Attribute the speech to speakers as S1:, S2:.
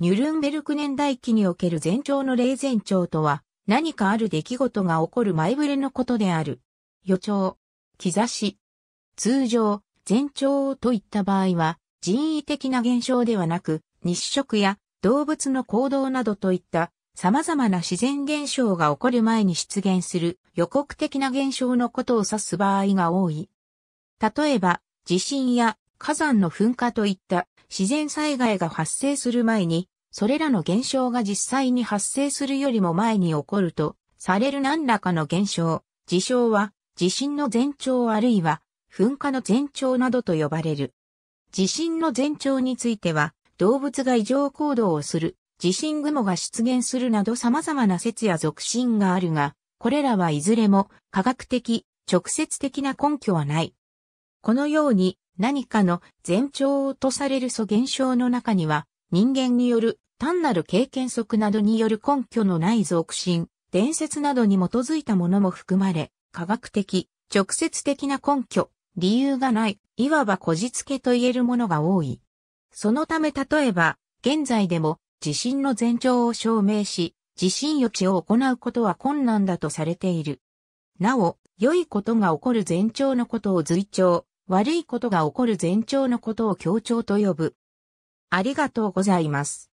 S1: ニュル
S2: ンベルク年代記における前兆の例前兆とは、何かある出来事が起こる前触れのことである。予兆、兆し。通常、前兆といった場合は、人為的な現象ではなく、日食や動物の行動などといった様々な自然現象が起こる前に出現する予告的な現象のことを指す場合が多い。例えば、地震や火山の噴火といった自然災害が発生する前に、それらの現象が実際に発生するよりも前に起こると、される何らかの現象、事象は、地震の前兆あるいは、噴火の前兆などと呼ばれる。地震の前兆については、動物が異常行動をする、地震雲が出現するなど様々な説や俗信があるが、これらはいずれも科学的、直接的な根拠はない。このように、何かの前兆とされる素現象の中には、人間による単なる経験則などによる根拠のない俗信、伝説などに基づいたものも含まれ、科学的、直接的な根拠、理由がない、いわばこじつけと言えるものが多い。そのため例えば、現在でも地震の前兆を証明し、地震予知を行うことは困難だとされている。なお、良いことが起こる前兆のことを随兆、悪いことが起こる前兆のことを強調と呼ぶ。ありがとうございます。